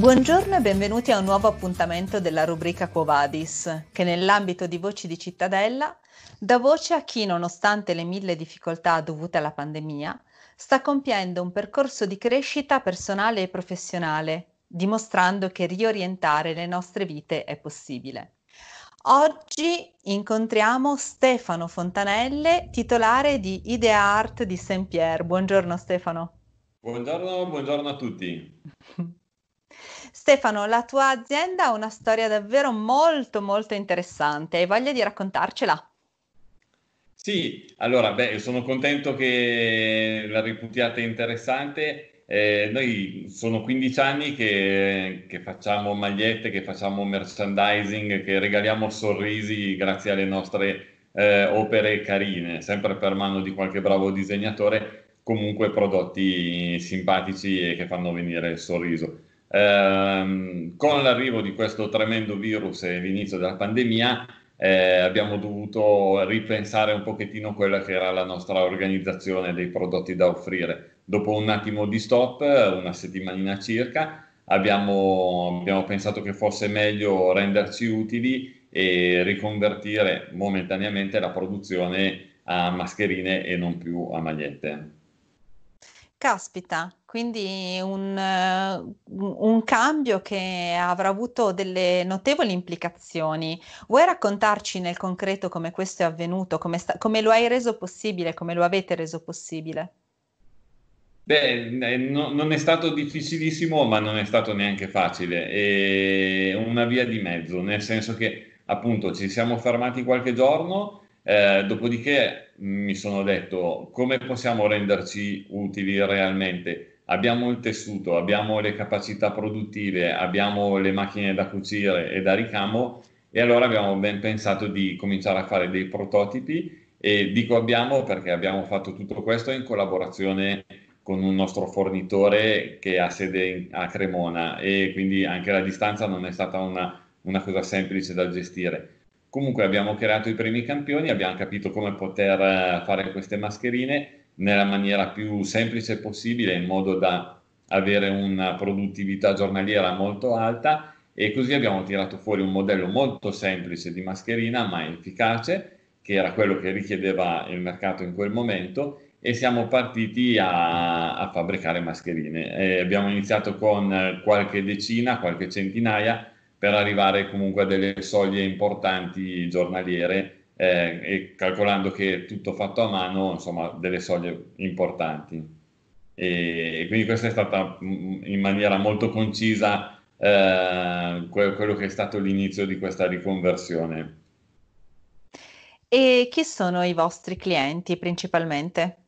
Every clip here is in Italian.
Buongiorno e benvenuti a un nuovo appuntamento della rubrica Quo Vadis, che nell'ambito di Voci di Cittadella dà voce a chi, nonostante le mille difficoltà dovute alla pandemia, sta compiendo un percorso di crescita personale e professionale, dimostrando che riorientare le nostre vite è possibile. Oggi incontriamo Stefano Fontanelle, titolare di Idea Art di Saint Pierre. Buongiorno Stefano. Buongiorno, buongiorno a tutti. Stefano, la tua azienda ha una storia davvero molto molto interessante, hai voglia di raccontarcela? Sì, allora, beh, sono contento che la reputiate interessante. Eh, noi sono 15 anni che, che, facciamo magliette, che facciamo merchandising, che regaliamo sorrisi grazie alle nostre eh, opere carine, sempre per mano di qualche bravo disegnatore, comunque prodotti simpatici e che fanno venire il sorriso. Eh, con l'arrivo di questo tremendo virus e l'inizio della pandemia eh, abbiamo dovuto ripensare un pochettino quella che era la nostra organizzazione dei prodotti da offrire. Dopo un attimo di stop, una settimanina circa, abbiamo, abbiamo pensato che fosse meglio renderci utili e riconvertire momentaneamente la produzione a mascherine e non più a magliette. Caspita, quindi un, un, cambio che avrà avuto delle notevoli implicazioni. Vuoi raccontarci nel concreto come questo è avvenuto, come, sta, come lo hai reso possibile, come lo avete reso possibile? Beh, eh, no, non è stato difficilissimo, ma non è stato neanche facile. È una via di mezzo, nel senso che appunto ci siamo fermati qualche giorno eh, dopodiché mi sono detto come possiamo renderci utili realmente. Abbiamo il tessuto, abbiamo le capacità produttive, abbiamo le macchine da cucire e da ricamo e allora abbiamo ben pensato di cominciare a fare dei prototipi e dico abbiamo perché abbiamo fatto tutto questo in collaborazione con un nostro fornitore che ha sede a Cremona e quindi anche la distanza non è stata una, una cosa semplice da gestire Comunque abbiamo creato i primi campioni, abbiamo capito come poter eh, fare queste mascherine nella maniera più semplice possibile, in modo da avere una produttività giornaliera molto alta e così abbiamo tirato fuori un modello molto semplice di mascherina ma efficace, che era quello che richiedeva il mercato in quel momento e siamo partiti a, a fabbricare mascherine. E eh, abbiamo iniziato con eh, qualche decina, qualche centinaia, per arrivare comunque a delle soglie importanti giornaliere eh, e calcolando che tutto fatto a mano, insomma, delle soglie importanti. E, e quindi questa è stata mm, in maniera molto concisa eh, quello che è stato l'inizio di questa riconversione. E chi sono i vostri clienti principalmente?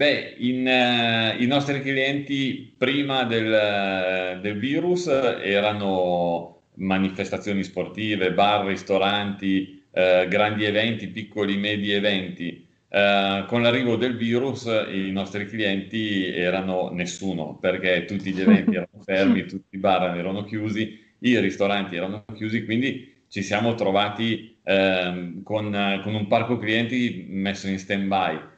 Beh, in, eh, i nostri clienti prima del, del, virus erano manifestazioni sportive, bar, ristoranti, eh, grandi eventi, piccoli, medi eventi. Eh, con l'arrivo del virus i nostri clienti erano nessuno perché tutti gli eventi erano fermi, tutti i bar erano chiusi, i ristoranti erano chiusi, quindi ci siamo trovati ehm, con, con un parco clienti messo in stand-by.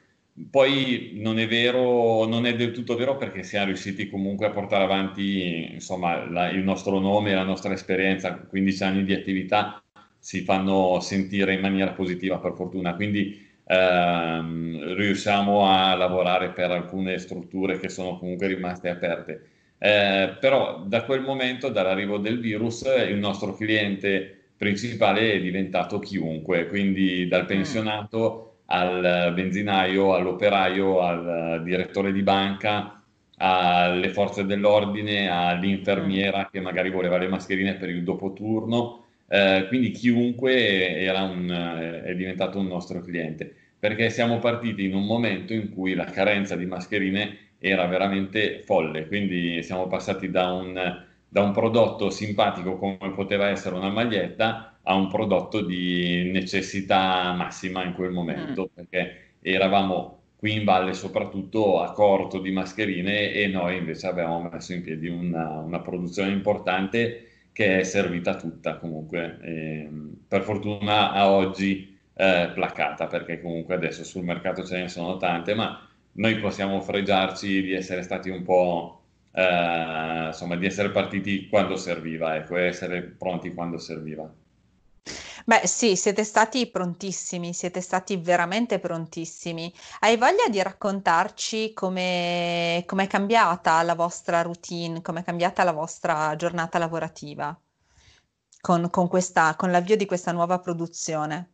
Poi non è vero, non è del tutto vero perché siamo riusciti comunque a portare avanti insomma, la, il nostro nome, la nostra esperienza, 15 anni di attività si fanno sentire in maniera positiva per fortuna, quindi ehm, riusciamo a lavorare per alcune strutture che sono comunque rimaste aperte. Eh, però da quel momento, dall'arrivo del virus, il nostro cliente principale è diventato chiunque, quindi dal mm. pensionato al benzinaio, all'operaio, al direttore di banca, alle forze dell'ordine, all'infermiera che magari voleva le mascherine per il dopo turno. Eh, quindi chiunque era un, eh, è diventato un nostro cliente, perché siamo partiti in un momento in cui la carenza di mascherine era veramente folle, quindi siamo passati da un, da un prodotto simpatico come poteva essere una maglietta a un prodotto di necessità massima in quel momento, mm. perché eravamo qui in valle soprattutto a corto di mascherine e noi invece abbiamo messo in piedi una, una produzione importante che è servita tutta comunque, e, ehm, per fortuna a oggi eh, placata, perché comunque adesso sul mercato ce ne sono tante, ma noi possiamo fregiarci di essere stati un po'... Eh, insomma, di essere partiti quando serviva, ecco, essere pronti quando serviva. Beh, sì, siete stati prontissimi, siete stati veramente prontissimi. Hai voglia di raccontarci come è cambiata la vostra routine, come è cambiata la vostra giornata lavorativa con con questa con l'avvio di questa nuova produzione?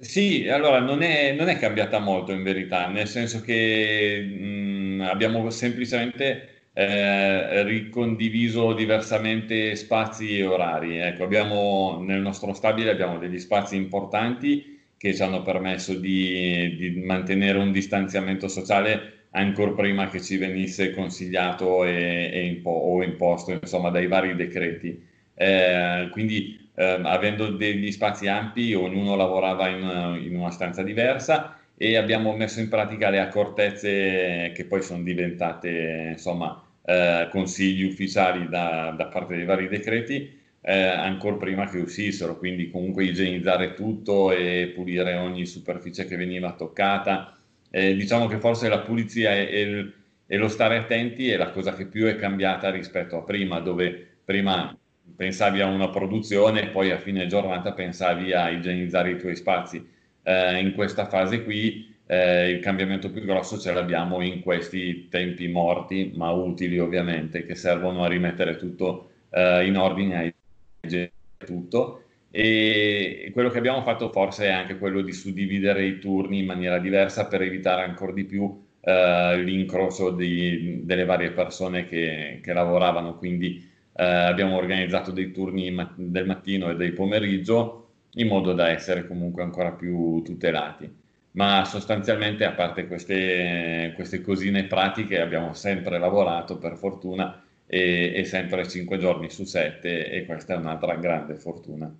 Sì, allora non è non è cambiata molto in verità, nel senso che, mhmm, abbiamo semplicemente eh, ricondiviso diversamente spazi e orari. Ecco, abbiamo, nel nostro stabile abbiamo degli spazi importanti che ci hanno permesso di, di mantenere un distanziamento sociale ancora prima che ci venisse consigliato e, e impo- o imposto insomma, dai vari decreti. Eh, quindi eh, avendo degli spazi ampi, ognuno lavorava in, in una stanza diversa e abbiamo messo in pratica le accortezze che poi sono diventate insomma eh, consigli ufficiali da, da, parte dei vari decreti, eh, ancora prima che uscissero, quindi comunque igienizzare tutto e pulire ogni superficie che veniva toccata. Eh, diciamo che forse la pulizia e, e lo stare attenti è la cosa che più è cambiata rispetto a prima, dove prima pensavi a una produzione e poi a fine giornata pensavi a igienizzare i tuoi spazi. Eh, in questa fase qui eh, il cambiamento più grosso ce l'abbiamo in questi tempi morti, ma utili ovviamente, che servono a rimettere tutto eh, in ordine, a tutto. E quello che abbiamo fatto forse è anche quello di suddividere i turni in maniera diversa per evitare ancora di più eh, l'incrocio di, delle varie persone che, che lavoravano. Quindi eh, abbiamo organizzato dei turni ma- del mattino e del pomeriggio in modo da essere comunque ancora più tutelati ma sostanzialmente a parte queste, queste cosine pratiche abbiamo sempre lavorato per fortuna e, e sempre 5 giorni su 7 e questa è un'altra grande fortuna.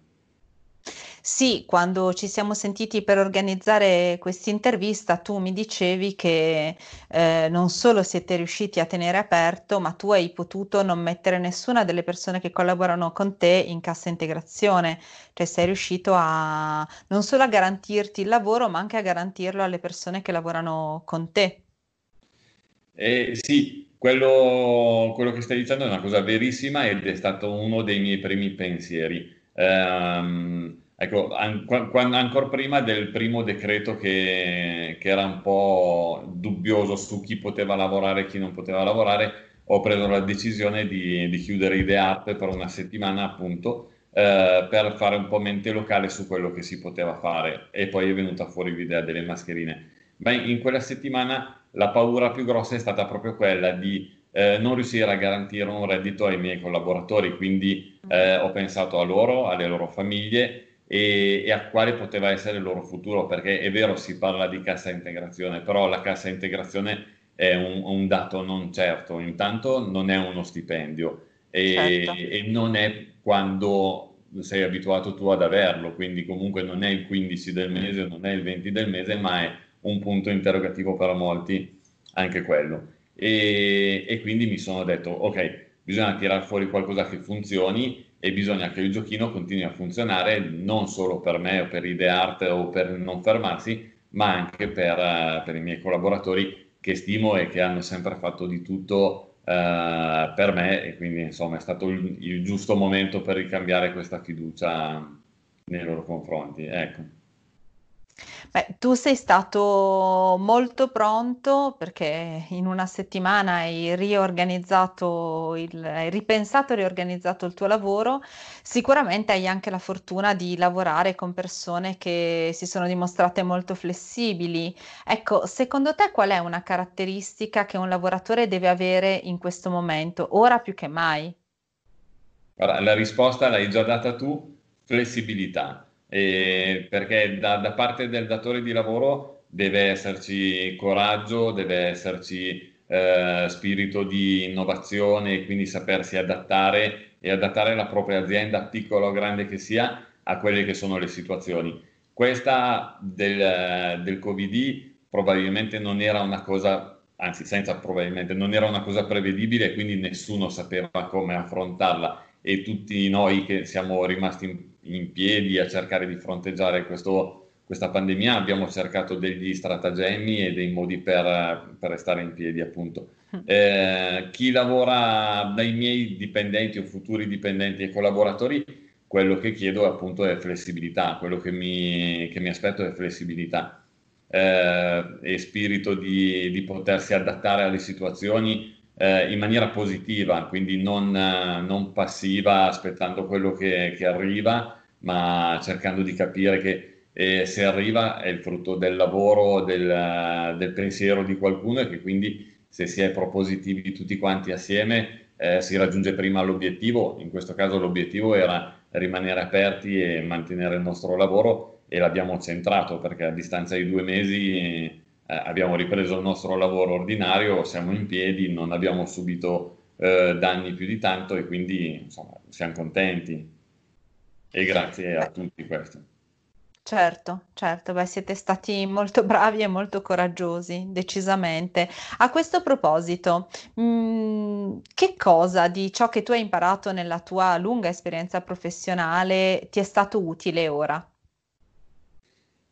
Sì, quando ci siamo sentiti per organizzare questa intervista, tu mi dicevi che eh, non solo siete riusciti a tenere aperto, ma tu hai potuto non mettere nessuna delle persone che collaborano con te in cassa integrazione, cioè sei riuscito a non solo a garantirti il lavoro, ma anche a garantirlo alle persone che lavorano con te. Eh, sì, quello, quello, che stai dicendo è una cosa verissima ed è stato uno dei miei primi pensieri. Um, Ecco, an- quando, ancora prima del primo decreto che, che, era un po' dubbioso su chi poteva lavorare e chi non poteva lavorare, ho preso la decisione di, di chiudere IDEAP per una settimana appunto eh, per fare un po' mente locale su quello che si poteva fare e poi è venuta fuori l'idea delle mascherine. Ma in, in quella settimana la paura più grossa è stata proprio quella di eh, non riuscire a garantire un reddito ai miei collaboratori, quindi eh, ho pensato a loro, alle loro famiglie e, e, a quale poteva essere il loro futuro, perché è vero si parla di cassa integrazione, però la cassa integrazione è un, un dato non certo, intanto non è uno stipendio e, certo. e, non è quando sei abituato tu ad averlo, quindi comunque non è il 15 del mese, non è il 20 del mese, ma è un punto interrogativo per molti anche quello. E, e quindi mi sono detto, ok, bisogna tirare fuori qualcosa che funzioni e bisogna che il giochino continui a funzionare non solo per me o per Ideart o per non fermarsi, ma anche per, eh, per i miei collaboratori che stimo e che hanno sempre fatto di tutto eh, per me e quindi insomma è stato il, il giusto momento per ricambiare questa fiducia nei loro confronti. Ecco. Beh, tu sei stato molto pronto perché in una settimana hai riorganizzato, il, hai ripensato e riorganizzato il tuo lavoro. Sicuramente hai anche la fortuna di lavorare con persone che si sono dimostrate molto flessibili. Ecco, secondo te qual è una caratteristica che un lavoratore deve avere in questo momento, ora più che mai? Guarda, la risposta l'hai già data tu, flessibilità eh, perché da, da, parte del datore di lavoro deve esserci coraggio, deve esserci eh, spirito di innovazione e quindi sapersi adattare e adattare la propria azienda, piccola o grande che sia, a quelle che sono le situazioni. Questa del, del Covid probabilmente non era una cosa, anzi senza probabilmente, non era una cosa prevedibile, quindi nessuno sapeva come affrontarla e tutti noi che siamo rimasti in piedi a cercare di fronteggiare questo, questa pandemia, abbiamo cercato degli stratagemmi e dei modi per, per restare in piedi, appunto. Mm. Eh, chi lavora dai miei dipendenti o futuri dipendenti e collaboratori, quello che chiedo appunto è flessibilità, quello che mi, che mi aspetto è flessibilità eh, e spirito di, di, potersi adattare alle situazioni eh, in maniera positiva, quindi non, non passiva aspettando quello che, che arriva, ma cercando di capire che eh, se arriva è il frutto del lavoro, del, del, pensiero di qualcuno e che quindi se si è propositivi tutti quanti assieme eh, si raggiunge prima l'obiettivo, in questo caso l'obiettivo era rimanere aperti e mantenere il nostro lavoro e l'abbiamo centrato perché a distanza di due mesi eh, abbiamo ripreso il nostro lavoro ordinario, siamo in piedi, non abbiamo subito eh, danni più di tanto e quindi insomma, siamo contenti e grazie a tutti questo. Certo, certo, beh, siete stati molto bravi e molto coraggiosi, decisamente. A questo proposito, mh, mm, che cosa di ciò che tu hai imparato nella tua lunga esperienza professionale ti è stato utile ora?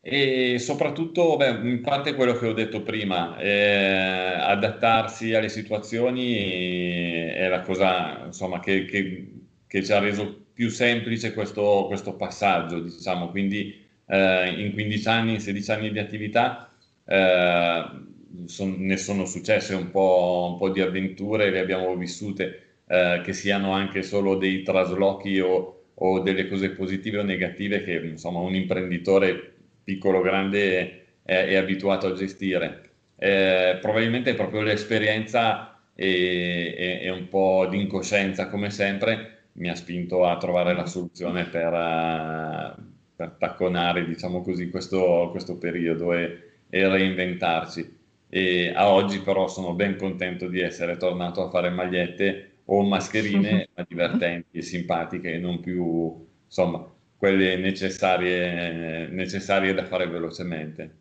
E soprattutto, beh, in parte quello che ho detto prima, eh, adattarsi alle situazioni è la cosa insomma, che, che che ci ha reso più semplice questo, questo passaggio, diciamo, quindi eh, in 15 anni, in 16 anni di attività eh, son, ne sono successe un po', un po', di avventure, le abbiamo vissute, eh, che siano anche solo dei traslochi o, o, delle cose positive o negative che insomma un imprenditore piccolo o grande è, è, abituato a gestire. Eh, probabilmente proprio l'esperienza e un po' di incoscienza come sempre mi ha spinto a trovare la soluzione per, eh, per tacconare, diciamo così, questo, questo periodo e, e, reinventarci. E a oggi però sono ben contento di essere tornato a fare magliette o mascherine, ma divertenti e simpatiche e non più, insomma, quelle necessarie, necessarie da fare velocemente.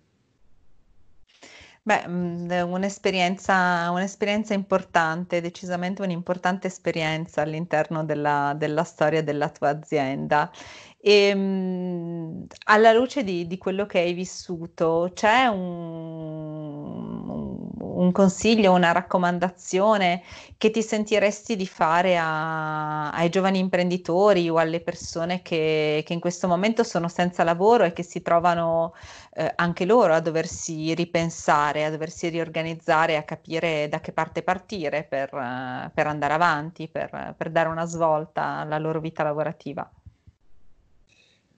Beh, mhmm, un'esperienza un'esperienza importante, decisamente un'importante esperienza all'interno della della storia della tua azienda. Ehm, alla luce di di quello che hai vissuto, c'è un un consiglio, una raccomandazione che ti sentiresti di fare a, ai giovani imprenditori o alle persone che, che, in questo momento sono senza lavoro e che si trovano eh, anche loro a doversi ripensare, a doversi riorganizzare, a capire da che parte partire per, eh, per andare avanti, per, per dare una svolta alla loro vita lavorativa?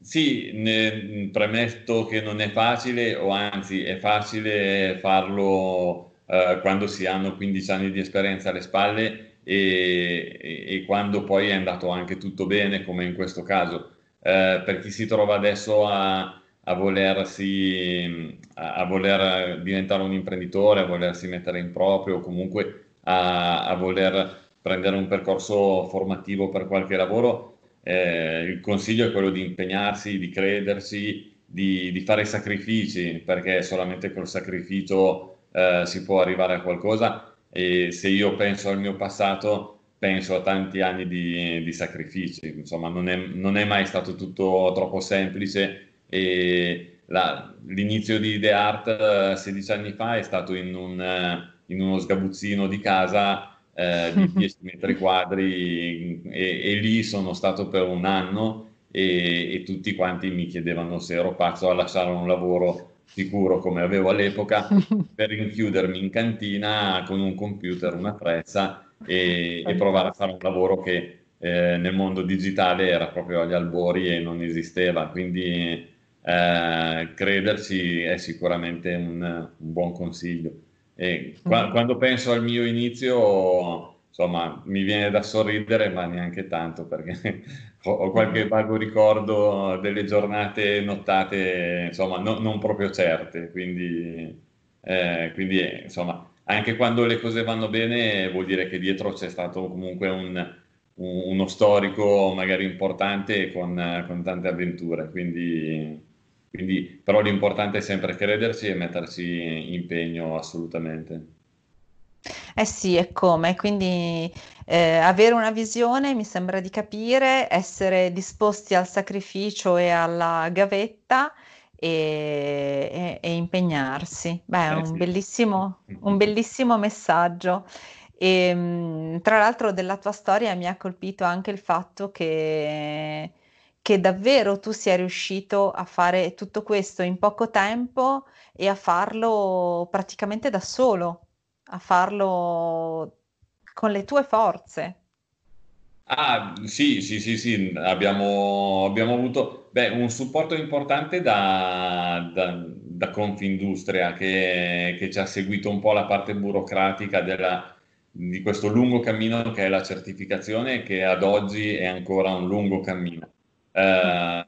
Sì, ne, premetto che non è facile, o anzi è facile farlo eh, quando si hanno 15 anni di esperienza alle spalle e, e, e, quando poi è andato anche tutto bene, come in questo caso. Eh, per chi si trova adesso a, a, volersi, a, a, voler diventare un imprenditore, a volersi mettere in proprio o comunque a, voler prendere un percorso formativo per qualche lavoro, eh, il consiglio è quello di impegnarsi, di credersi, di, di fare sacrifici, perché solamente col sacrificio eh, si può arrivare a qualcosa e se io penso al mio passato penso a tanti anni di, di sacrifici, insomma non è, non è, mai stato tutto troppo semplice e la, l'inizio di The Art 16 eh, anni fa è stato in, un, eh, in uno sgabuzzino di casa eh, di 10 metri quadri e, e, lì sono stato per un anno e, e, tutti quanti mi chiedevano se ero pazzo a lasciare un lavoro sicuro come avevo all'epoca, per rinchiudermi in cantina con un computer, una prezza e, e provare a fare un lavoro che eh, nel mondo digitale era proprio agli albori e non esisteva. Quindi eh, crederci è sicuramente un, un buon consiglio. Qua, mm. quando penso al mio inizio, insomma, mi viene da sorridere, ma neanche tanto perché ho, ho qualche vago ricordo eh, delle giornate nottate, insomma, no, non proprio certe, quindi, eh, quindi eh, insomma, anche quando le cose vanno bene vuol dire che dietro c'è stato comunque un, uno storico magari importante con, con tante avventure, quindi, quindi, però l'importante è sempre credersi e mettersi impegno assolutamente. Eh sì, è come, quindi eh, avere una visione, mi sembra di capire, essere disposti al sacrificio e alla gavetta e, e, e impegnarsi. Beh, è eh un, sì. bellissimo, un bellissimo messaggio. E, ehm, tra l'altro della tua storia mi ha colpito anche il fatto che, che, davvero tu sia riuscito a fare tutto questo in poco tempo e a farlo praticamente da solo a farlo con le tue forze. Ah, sì, sì, sì, sì, abbiamo, abbiamo avuto beh, un supporto importante da, da, da Confindustria che, che, ci ha seguito un po' la parte burocratica della, di questo lungo cammino che è la certificazione, che ad oggi è ancora un lungo cammino. Eh,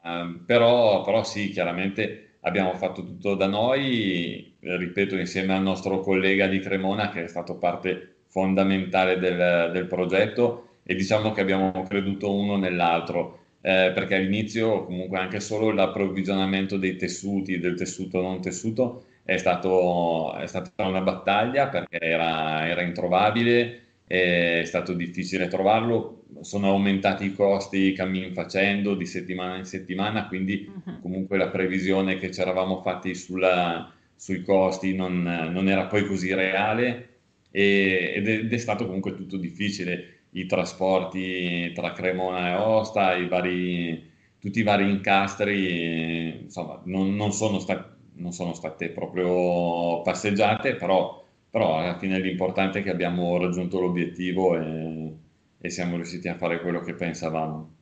però, però sì, chiaramente abbiamo fatto tutto da noi, ripeto, insieme al nostro collega di Cremona che è stato parte fondamentale del, del progetto e diciamo che abbiamo creduto uno nell'altro. Eh, perché all'inizio comunque anche solo l'approvvigionamento dei tessuti, del tessuto non tessuto, è, stato, è stata una battaglia perché era, era introvabile, è stato difficile trovarlo, sono aumentati i costi cammin facendo di settimana in settimana, quindi uh-huh. comunque la previsione che ci eravamo fatti sulla, sui costi non, non, era poi così reale e, ed, è, ed, è, stato comunque tutto difficile, i trasporti tra Cremona e Osta, i vari, tutti i vari incastri, insomma non, non, sono sta, non sono state proprio passeggiate, però però alla fine l'importante è che abbiamo raggiunto l'obiettivo e, e siamo riusciti a fare quello che pensavamo.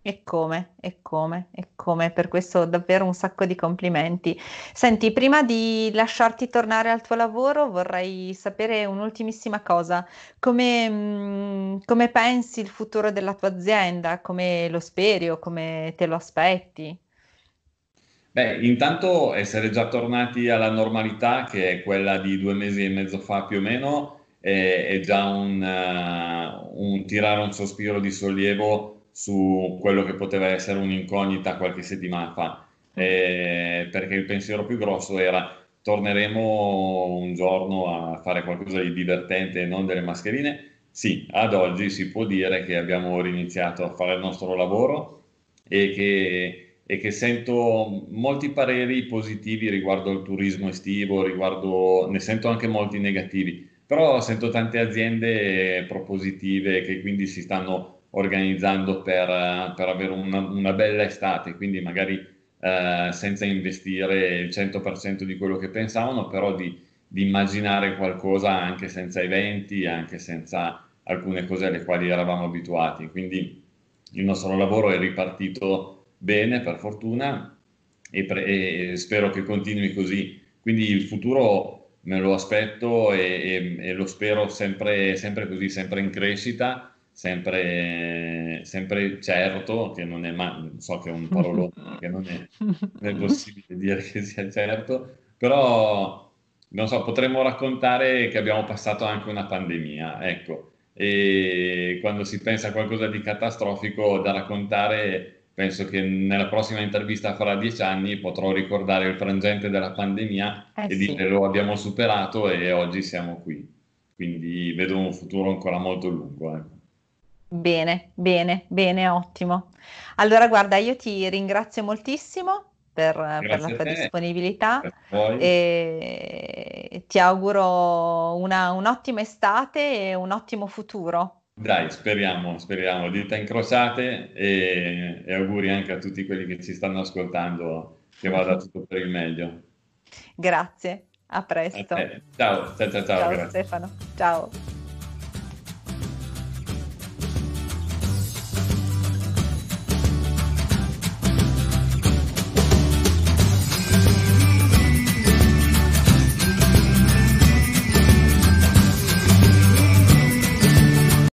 E come, e come, e come, per questo davvero un sacco di complimenti. Senti, prima di lasciarti tornare al tuo lavoro vorrei sapere un'ultimissima cosa, come, mh, mm, come pensi il futuro della tua azienda, come lo speri o come te lo aspetti? Beh, intanto essere già tornati alla normalità, che è quella di due mesi e mezzo fa più o meno, è, è già un, uh, un, tirare un sospiro di sollievo su quello che poteva essere un'incognita qualche settimana fa, eh, perché il pensiero più grosso era torneremo un giorno a fare qualcosa di divertente e non delle mascherine. Sì, ad oggi si può dire che abbiamo riniziato a fare il nostro lavoro e che e che sento molti pareri positivi riguardo al turismo estivo, riguardo, ne sento anche molti negativi, però sento tante aziende propositive che quindi si stanno organizzando per, per avere una, una, bella estate, quindi magari eh, senza investire il 100% di quello che pensavano, però di, di immaginare qualcosa anche senza eventi, anche senza alcune cose alle quali eravamo abituati. Quindi il nostro lavoro è ripartito bene, per fortuna, e, pre- e spero che continui così. Quindi il futuro me lo aspetto e, e, e lo spero sempre, sempre, così, sempre in crescita, sempre, sempre certo, che non è mai, so che è un parolone, che non è, non è possibile dire che sia certo, però non so, potremmo raccontare che abbiamo passato anche una pandemia, ecco, e quando si pensa a qualcosa di catastrofico da raccontare penso che nella prossima intervista fra dieci anni potrò ricordare il frangente della pandemia eh e sì. dire lo abbiamo superato e oggi siamo qui. Quindi vedo un futuro ancora molto lungo. Eh. Bene, bene, bene, ottimo. Allora guarda, io ti ringrazio moltissimo per, per la tua disponibilità e ti auguro una, un'ottima estate e un ottimo futuro. Dai, speriamo, speriamo, dita incrociate e, e auguri anche a tutti quelli che ci stanno ascoltando, che vada tutto per il meglio. Grazie, a presto. A ciao, ciao, ciao, ciao. Ciao grazie. Stefano, ciao.